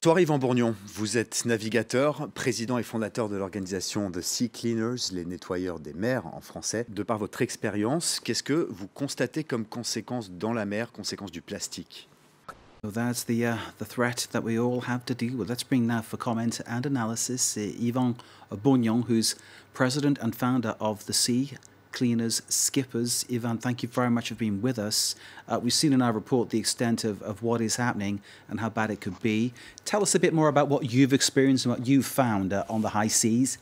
toi Yvan Bourgnon, vous êtes navigateur, président et fondateur de l'organisation The Sea Cleaners, les nettoyeurs des mers en français. De par votre expérience, qu'est-ce que vous constatez comme conséquence dans la mer, conséquence du plastique That's uh, the, threat that we all deal with. Let's bring now for comment and analysis who's president and founder of the Sea cleaners, skippers. Ivan, thank you very much for being with us. Uh, we've seen in our report the extent of, of what is happening and how bad it could be. Tell us a bit more about what you've experienced and what you've found uh, on the high seas.